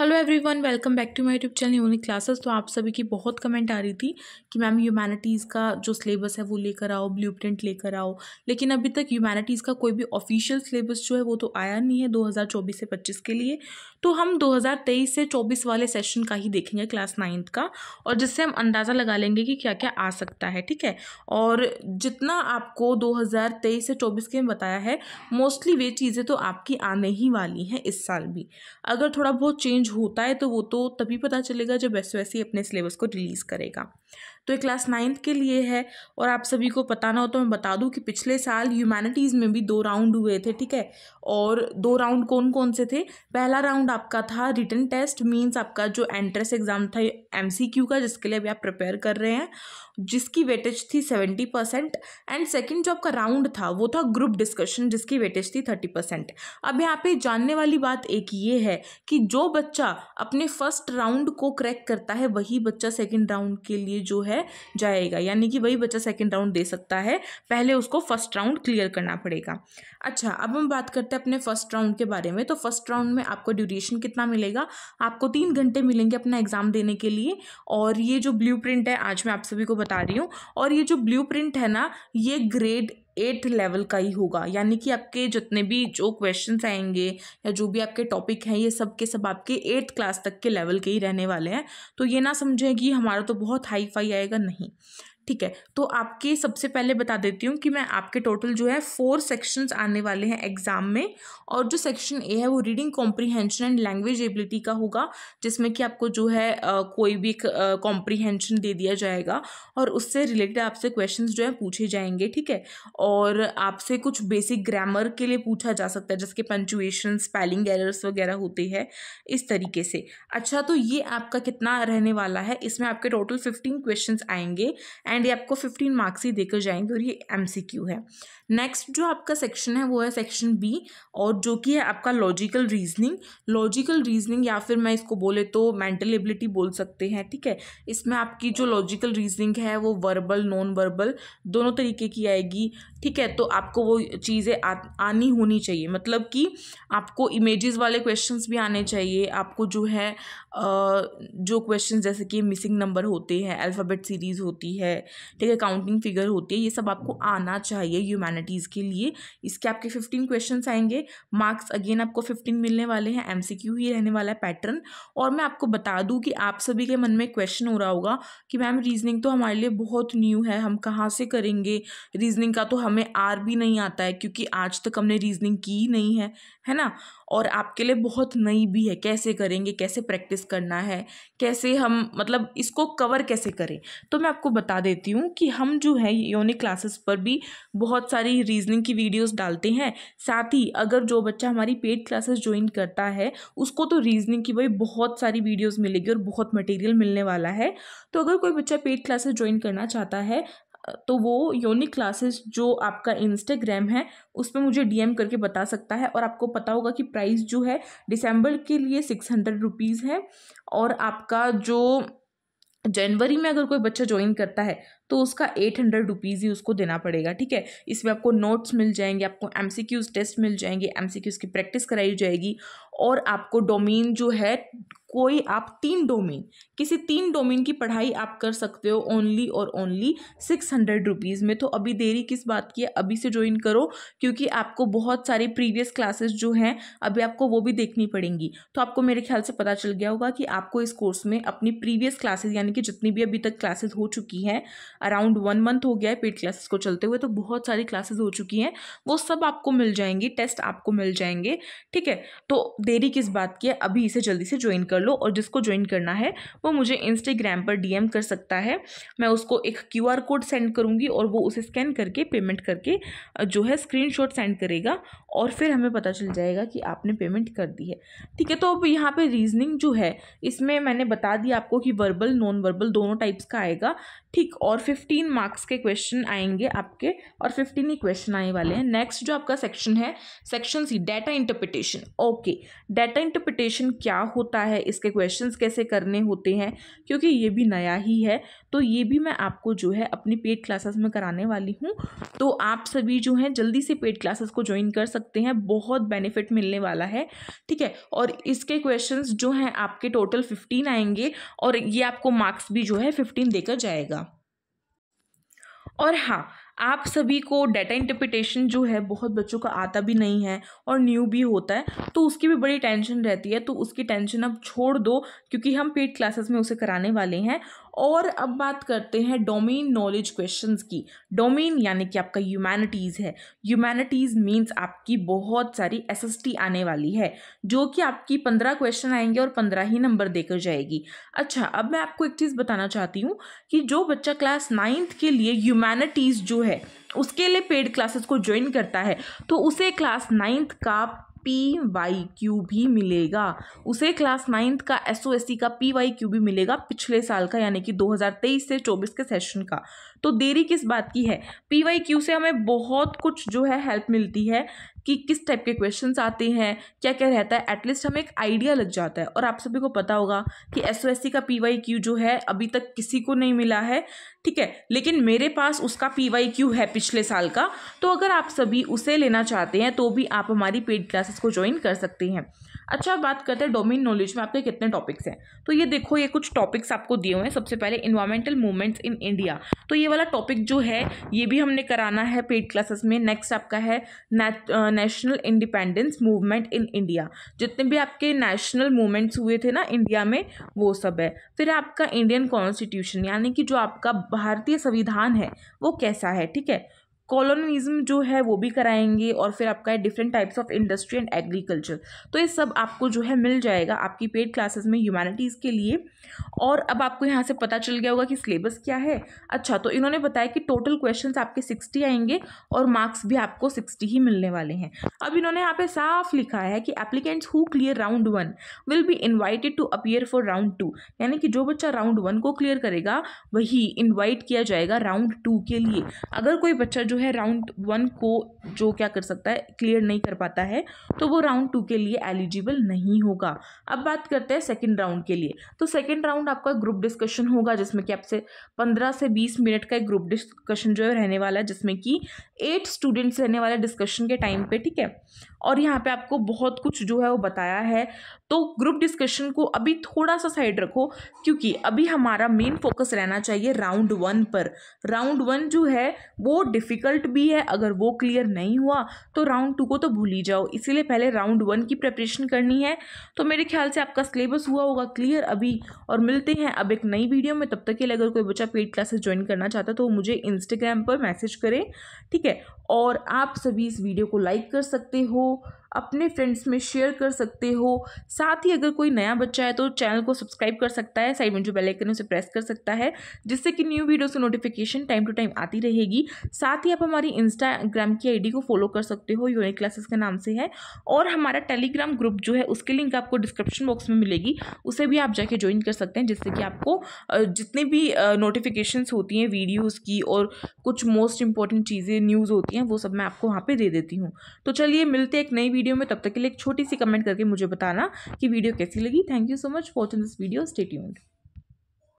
hello everyone welcome back to my YouTube channel unique classes तो आप सभी की बहुत कमेंट आ रही थी कि मैम ह्यूमैनिटीज़ का जो सिलेबस है वो लेकर आओ ब्लूप्रिंट प्रिंट लेकर आओ लेकिन अभी तक ह्यूमैनिटीज़ का कोई भी ऑफिशियल सिलेबस जो है वो तो आया नहीं है 2024 से 25 के लिए तो हम 2023 से 24 वाले सेशन का ही देखेंगे क्लास नाइन्थ का और जिससे हम अंदाज़ा लगा लेंगे कि क्या क्या आ सकता है ठीक है और जितना आपको 2023 से 24 के में बताया है मोस्टली वे चीज़ें तो आपकी आने ही वाली हैं इस साल भी अगर थोड़ा बहुत चेंज होता है तो वो तो तभी पता चलेगा जब वैसे वैसे ही अपने सिलेबस को रिलीज़ करेगा तो ये क्लास नाइन्थ के लिए है और आप सभी को पता ना हो तो मैं बता दूं कि पिछले साल ह्यूमैनिटीज़ में भी दो राउंड हुए थे ठीक है और दो राउंड कौन कौन से थे पहला राउंड राउंड आपका था रिटर्न टेस्ट मींस आपका जो एंट्रेंस एग्ज़ाम था एमसीक्यू का जिसके लिए अभी आप प्रिपेयर कर रहे हैं जिसकी वेटेज थी सेवेंटी परसेंट एंड सेकेंड जो आपका राउंड था वो था ग्रुप डिस्कशन जिसकी वेटेज थी थर्टी परसेंट अब यहाँ पे जानने वाली बात एक ये है कि जो बच्चा अपने फर्स्ट राउंड को क्रैक करता है वही बच्चा सेकेंड राउंड के लिए जो है जाएगा यानी कि वही बच्चा सेकेंड राउंड दे सकता है पहले उसको फर्स्ट राउंड क्लियर करना पड़ेगा अच्छा अब हम बात करते हैं अपने फर्स्ट राउंड के बारे में तो फर्स्ट राउंड में आपको ड्यूरेशन ड्यूरेशन कितना मिलेगा आपको तीन घंटे मिलेंगे अपना एग्ज़ाम देने के लिए और ये जो ब्लू है आज मैं आप सभी को बता रही हूँ और ये जो ब्लू है ना ये ग्रेड एट लेवल का ही होगा यानी कि आपके जितने भी जो क्वेश्चन आएंगे या जो भी आपके टॉपिक हैं ये सब के सब आपके एट्थ क्लास तक के लेवल के ही रहने वाले हैं तो ये ना समझें कि हमारा तो बहुत हाई फाई आएगा नहीं ठीक है तो आपके सबसे पहले बता देती हूँ कि मैं आपके टोटल जो है फोर सेक्शंस आने वाले हैं एग्जाम में और जो सेक्शन ए है वो reading comprehension and language ability का होगा जिसमें कि आपको जो है आ, कोई भी कॉम्प्रीहेंशन दे दिया जाएगा और उससे रिलेटेड आपसे क्वेश्चन जो है पूछे जाएंगे ठीक है और आपसे कुछ बेसिक ग्रामर के लिए पूछा जा सकता है जिसके पंचुएशन स्पेलिंग एरर्स वगैरह होते हैं इस तरीके से अच्छा तो ये आपका कितना रहने वाला है इसमें आपके टोटल फिफ्टीन क्वेश्चन आएंगे एंड एंड ये आपको फिफ्टीन मार्क्स ही देकर जाएंगे और ये एम है नेक्स्ट जो आपका सेक्शन है वो है सेक्शन बी और जो कि है आपका लॉजिकल रीजनिंग लॉजिकल रीजनिंग या फिर मैं इसको बोले तो मेंटल एबिलिटी बोल सकते हैं ठीक है इसमें आपकी जो लॉजिकल रीजनिंग है वो वर्बल नॉन वर्बल दोनों तरीके की आएगी ठीक है तो आपको वो चीज़ें आनी होनी चाहिए मतलब कि आपको इमेजेस वाले क्वेश्चंस भी आने चाहिए आपको जो है जो क्वेश्चंस जैसे कि मिसिंग नंबर होते हैं अल्फ़ाबेट सीरीज़ होती है ठीक है काउंटिंग फिगर होती है ये सब आपको आना चाहिए ह्यूमैनिटीज़ के लिए इसके आपके फिफ्टीन क्वेश्चन आएंगे मार्क्स अगेन आपको फिफ्टीन मिलने वाले हैं एम ही रहने वाला है पैटर्न और मैं आपको बता दूँ कि आप सभी के मन में क्वेश्चन हो रहा होगा कि मैम रीजनिंग तो हमारे लिए बहुत न्यू है हम कहाँ से करेंगे रीजनिंग का तो हम हमें आर भी नहीं आता है क्योंकि आज तक हमने रीजनिंग की ही नहीं है है ना और आपके लिए बहुत नई भी है कैसे करेंगे कैसे प्रैक्टिस करना है कैसे हम मतलब इसको कवर कैसे करें तो मैं आपको बता देती हूँ कि हम जो है योनिक क्लासेस पर भी बहुत सारी रीजनिंग की वीडियोस डालते हैं साथ ही अगर जो बच्चा हमारी पेड क्लासेस ज्वाइन करता है उसको तो रीजनिंग की भाई बहुत सारी वीडियोज मिलेगी और बहुत मटेरियल मिलने वाला है तो अगर कोई बच्चा पेड क्लासेस ज्वाइन करना चाहता है तो वो योनिक क्लासेस जो आपका इंस्टाग्राम है उस पर मुझे डीएम करके बता सकता है और आपको पता होगा कि प्राइस जो है दिसंबर के लिए सिक्स हंड्रेड रुपीज़ है और आपका जो जनवरी में अगर कोई बच्चा ज्वाइन करता है तो उसका एट हंड्रेड रुपीज़ ही उसको देना पड़ेगा ठीक है इसमें आपको नोट्स मिल जाएंगे आपको एम टेस्ट मिल जाएंगे एम की प्रैक्टिस कराई जाएगी और आपको डोमेन जो है कोई आप तीन डोमेन किसी तीन डोमेन की पढ़ाई आप कर सकते हो ओनली और ओनली सिक्स हंड्रेड रुपीज़ में तो अभी देरी किस बात की है अभी से ज्वाइन करो क्योंकि आपको बहुत सारे प्रीवियस क्लासेस जो हैं अभी आपको वो भी देखनी पड़ेंगी तो आपको मेरे ख्याल से पता चल गया होगा कि आपको इस कोर्स में अपनी प्रीवियस क्लासेज यानी कि जितनी भी अभी तक क्लासेज हो चुकी हैं अराउंड वन मंथ हो गया है पेड क्लासेस को चलते हुए तो बहुत सारी क्लासेज हो चुकी हैं वो सब आपको मिल जाएंगी टेस्ट आपको मिल जाएंगे ठीक है तो देरी किस बात की है अभी इसे जल्दी से ज्वाइन कर कर लो और जिसको ज्वाइन करना है वो मुझे इंस्टाग्राम पर डीएम कर सकता है मैं उसको एक क्यूआर कोड सेंड करूँगी और वो उसे स्कैन करके पेमेंट करके जो है स्क्रीनशॉट सेंड करेगा और फिर हमें पता चल जाएगा कि आपने पेमेंट कर दी है ठीक है तो अब यहाँ पर रीजनिंग जो है इसमें मैंने बता दिया आपको कि वर्बल नॉन वर्बल दोनों टाइप्स का आएगा ठीक और फिफ्टीन मार्क्स के क्वेश्चन आएंगे आपके और फिफ्टीन ही क्वेश्चन आने वाले हैं नेक्स्ट जो आपका सेक्शन है section C data interpretation okay data interpretation क्या होता है इसके क्वेश्चंस कैसे करने होते हैं क्योंकि ये भी नया ही है तो ये भी मैं आपको जो है अपनी पेड क्लासेस में कराने वाली हूँ तो आप सभी जो हैं जल्दी से पेड क्लासेस को ज्वाइन कर सकते हैं बहुत बेनिफिट मिलने वाला है ठीक है और इसके क्वेश्चन जो हैं आपके टोटल फिफ्टीन आएंगे और ये आपको मार्क्स भी जो है फिफ्टीन देकर जाएगा और हाँ आप सभी को डेटा इंटरप्रिटेशन जो है बहुत बच्चों का आता भी नहीं है और न्यू भी होता है तो उसकी भी बड़ी टेंशन रहती है तो उसकी टेंशन अब छोड़ दो क्योंकि हम पेड क्लासेस में उसे कराने वाले हैं और अब बात करते हैं डोमेन नॉलेज क्वेश्चंस की डोमेन यानी कि आपका ह्यूमैनिटीज़ है ह्यूमैनिटीज़ मीन्स आपकी बहुत सारी एसएसटी आने वाली है जो कि आपकी पंद्रह क्वेश्चन आएंगे और पंद्रह ही नंबर देकर जाएगी अच्छा अब मैं आपको एक चीज़ बताना चाहती हूँ कि जो बच्चा क्लास नाइन्थ के लिए ह्यूमैनिटीज़ जो है उसके लिए पेड क्लासेस को ज्वाइन करता है तो उसे क्लास नाइन्थ का पी वाई क्यू भी मिलेगा उसे क्लास नाइन्थ का एस ओ एस सी का पी वाई क्यू भी मिलेगा पिछले साल का यानी कि 2023 से 24 के सेशन का तो देरी किस बात की है पी वाई क्यू से हमें बहुत कुछ जो है हेल्प मिलती है कि किस टाइप के क्वेश्चंस आते हैं क्या क्या रहता है एटलीस्ट हमें एक आइडिया लग जाता है और आप सभी को पता होगा कि एस ओ का पी वाई क्यू जो है अभी तक किसी को नहीं मिला है ठीक है लेकिन मेरे पास उसका पी वाई क्यू है पिछले साल का तो अगर आप सभी उसे लेना चाहते हैं तो भी आप हमारी पेड क्लासेस को ज्वाइन कर सकते हैं अच्छा बात करते हैं डोमेन नॉलेज में आपके कितने टॉपिक्स हैं तो ये देखो ये कुछ टॉपिक्स आपको दिए हुए हैं सबसे पहले इन्वायरमेंटल मूवमेंट्स इन इंडिया तो ये वाला टॉपिक जो है ये भी हमने कराना है पेड क्लासेस में नेक्स्ट आपका है national independence movement in India जितने भी आपके नेशनल मूवमेंट्स हुए थे ना इंडिया में वो सब है फिर आपका इंडियन कॉन्स्टिट्यूशन यानी कि जो आपका भारतीय संविधान है वो कैसा है ठीक है कॉलोनिज्म जो है वो भी कराएंगे और फिर आपका है different types of industry and agriculture तो ये सब आपको जो है मिल जाएगा आपकी पेड क्लासेस में ह्यूमैनिटीज़ के लिए और अब आपको यहाँ से पता चल गया होगा कि सिलेबस क्या है अच्छा तो इन्होंने बताया कि टोटल क्वेश्चन आपके सिक्सटी आएंगे और मार्क्स भी आपको सिक्सटी ही मिलने वाले हैं अब इन्होंने यहाँ पे साफ लिखा है कि applicants who clear round one will be invited to appear for round two यानी कि जो बच्चा राउंड वन को क्लियर करेगा वही इन्वाइट किया जाएगा राउंड टू के लिए अगर कोई बच्चा जो है राउंड वन को जो क्या कर सकता है क्लियर नहीं कर पाता है तो वो राउंड टू के लिए एलिजिबल नहीं होगा अब बात करते हैं सेकेंड राउंड के लिए तो सेकेंड राउंड आपका ग्रुप डिस्कशन होगा जिसमें कि आपसे पंद्रह से बीस मिनट का एक ग्रुप डिस्कशन जो है रहने वाला है जिसमें कि एट स्टूडेंट्स रहने वाला डिस्कशन के टाइम पे ठीक है और यहाँ पे आपको बहुत कुछ जो है वो बताया है तो ग्रुप डिस्कशन को अभी थोड़ा सा साइड रखो क्योंकि अभी हमारा मेन फोकस रहना चाहिए राउंड वन पर राउंड वन जो है वो डिफ़िकल्ट भी है अगर वो क्लियर नहीं हुआ तो राउंड टू को तो भूल ही जाओ इसीलिए पहले राउंड वन की प्रिपरेशन करनी है तो मेरे ख्याल से आपका सिलेबस हुआ होगा क्लियर अभी और मिलते हैं अब एक नई वीडियो में तब तक के लिए अगर कोई बच्चा पेड क्लासेस ज्वाइन करना चाहता तो मुझे इंस्टाग्राम पर मैसेज करें ठीक है और आप सभी इस वीडियो को लाइक कर सकते हो muito tipo, अपने फ्रेंड्स में शेयर कर सकते हो साथ ही अगर कोई नया बच्चा है तो चैनल को सब्सक्राइब कर सकता है साइड में जो बेल आइकन उसे प्रेस कर सकता है जिससे कि न्यू वीडियोस की नोटिफिकेशन टाइम टू टाइम आती रहेगी साथ ही आप हमारी इंस्टाग्राम की आईडी को फॉलो कर सकते हो यूनिक क्लासेस के नाम से है और हमारा टेलीग्राम ग्रुप जो है उसके लिंक आपको डिस्क्रिप्शन बॉक्स में मिलेगी उसे भी आप जाके ज्वाइन कर सकते हैं जिससे कि आपको जितने भी नोटिफिकेशंस होती हैं वीडियोज़ की और कुछ मोस्ट इंपॉर्टेंट चीज़ें न्यूज़ होती हैं वो सब मैं आपको वहाँ पर दे देती हूँ तो चलिए मिलते एक नई वीडियो में तब तक के लिए एक छोटी सी कमेंट करके मुझे बताना कि वीडियो कैसी लगी thank you so much watching this video stay tuned